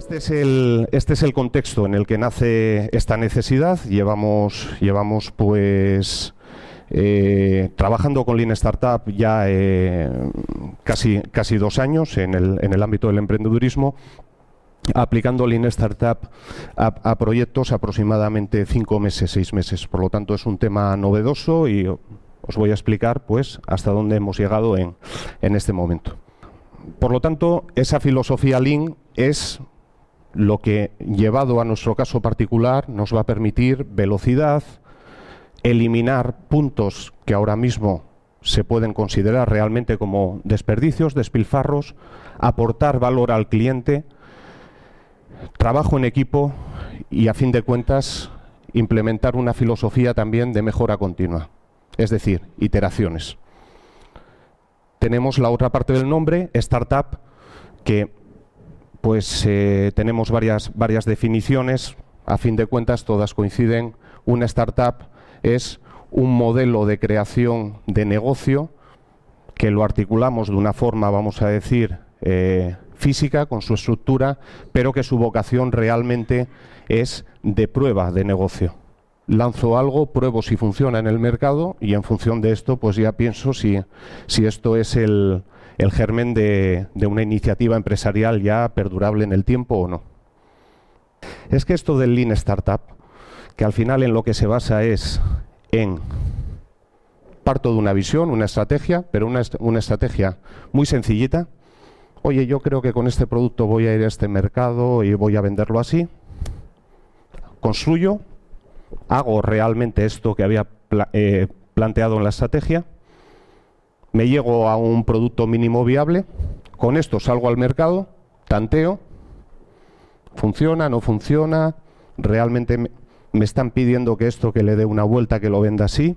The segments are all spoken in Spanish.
Este es, el, este es el contexto en el que nace esta necesidad. Llevamos, llevamos pues eh, trabajando con Lean Startup ya eh, casi, casi dos años en el, ámbito del emprendedurismo aplicando Lean Startup a, proyectos aproximadamente cinco meses, seis meses. Por lo tanto, es un tema novedoso y os voy a explicar pues, hasta dónde hemos llegado en, en este momento. Por lo tanto, esa filosofía Lean es lo que llevado a nuestro caso particular nos va a permitir velocidad, eliminar puntos que ahora mismo se pueden considerar realmente como desperdicios, despilfarros, aportar valor al cliente, trabajo en equipo y a fin de cuentas implementar una filosofía también de mejora continua, es decir, iteraciones. Tenemos la otra parte del nombre, startup, que pues eh, tenemos varias, varias definiciones. A fin de cuentas, todas coinciden. Una startup es un modelo de creación de negocio que lo articulamos de una forma, vamos a decir, eh, física, con su estructura, pero que su vocación realmente es de prueba de negocio. Lanzo algo, pruebo si funciona en el mercado y en función de esto, pues ya pienso si, si esto es el, el germen de, una iniciativa empresarial ya perdurable en el tiempo o no. Es que esto del Lean Startup, que al final en lo que se basa es en parto de una visión, una estrategia, pero una, una, estrategia muy sencillita. Oye, yo creo que con este producto voy a ir a este mercado y voy a venderlo así. Construyo, hago realmente esto que había eh, planteado en la estrategia me llego a un producto mínimo viable, con esto salgo al mercado, tanteo, funciona, no funciona, realmente me, están pidiendo que esto que le dé una vuelta, que lo venda así.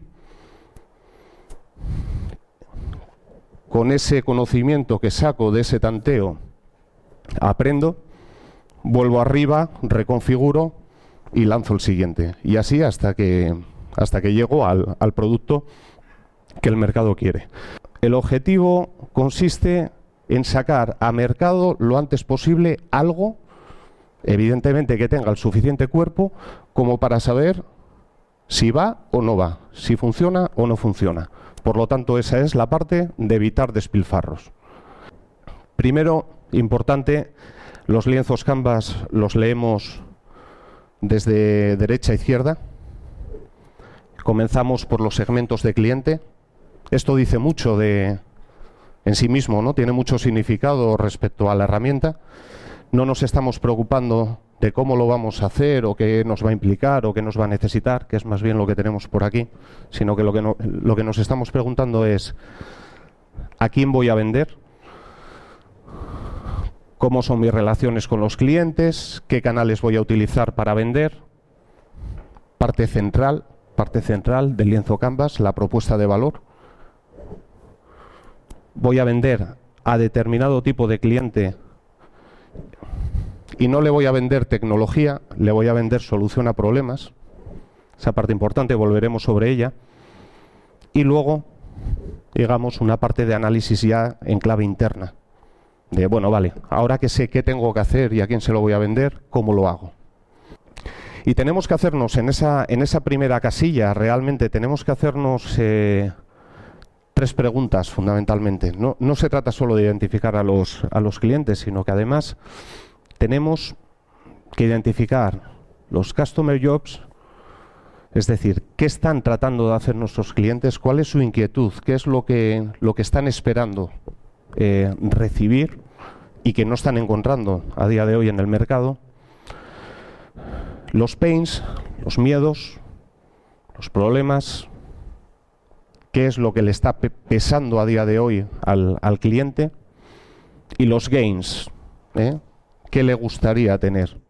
Con ese conocimiento que saco de ese tanteo, aprendo, vuelvo arriba, reconfiguro y lanzo el siguiente. Y así hasta que, hasta que llego al producto que el mercado quiere. El objetivo consiste en sacar a mercado lo antes posible algo, evidentemente que tenga el suficiente cuerpo, como para saber si va o no va, si funciona o no funciona. Por lo tanto, esa es la parte de evitar despilfarros. Primero, importante, los lienzos canvas los leemos desde derecha a izquierda. Comenzamos por los segmentos de cliente. Esto dice mucho de, en sí mismo, ¿no? Tiene mucho significado respecto a la herramienta. No nos estamos preocupando de cómo lo vamos a hacer o qué nos va a implicar o qué nos va a necesitar, que es más bien lo que tenemos por aquí, sino que lo que, lo que nos estamos preguntando es ¿a quién voy a vender? ¿Cómo son mis relaciones con los clientes? ¿Qué canales voy a utilizar para vender? Parte central, parte central del lienzo Canvas, la propuesta de valor voy a vender a determinado tipo de cliente y no le voy a vender tecnología, le voy a vender solución a problemas. Esa parte importante volveremos sobre ella. Y luego, digamos, una parte de análisis ya en clave interna. De, bueno, vale, ahora que sé qué tengo que hacer y a quién se lo voy a vender, ¿cómo lo hago? Y tenemos que hacernos en esa, en esa primera casilla, realmente tenemos que hacernos eh, tres preguntas fundamentalmente. No, se trata solo de identificar a los, a los clientes, sino que además tenemos que identificar los customer jobs, es decir, qué están tratando de hacer nuestros clientes, cuál es su inquietud, qué es lo que, lo que están esperando eh, recibir y que no están encontrando a día de hoy en el mercado. Los pains, los miedos, los problemas, qué es lo que le está pesando a día de hoy al, al cliente y los gains, ¿eh? qué le gustaría tener.